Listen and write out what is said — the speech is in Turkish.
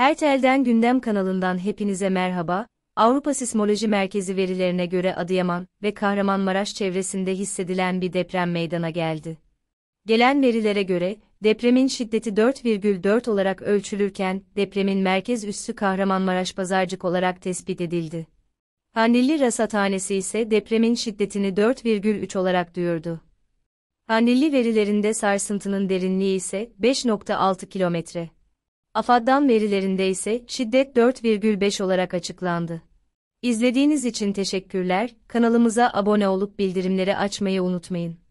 Her telden Gündem kanalından hepinize merhaba. Avrupa Sismoloji Merkezi verilerine göre Adıyaman ve Kahramanmaraş çevresinde hissedilen bir deprem meydana geldi. Gelen verilere göre depremin şiddeti 4,4 olarak ölçülürken depremin merkez üssü Kahramanmaraş Pazarcık olarak tespit edildi. Hanilli Rasathanesi ise depremin şiddetini 4,3 olarak duyurdu. Hanilli verilerinde sarsıntının derinliği ise 5,6 kilometre. AFAD'dan verilerinde ise şiddet 4,5 olarak açıklandı. İzlediğiniz için teşekkürler, kanalımıza abone olup bildirimleri açmayı unutmayın.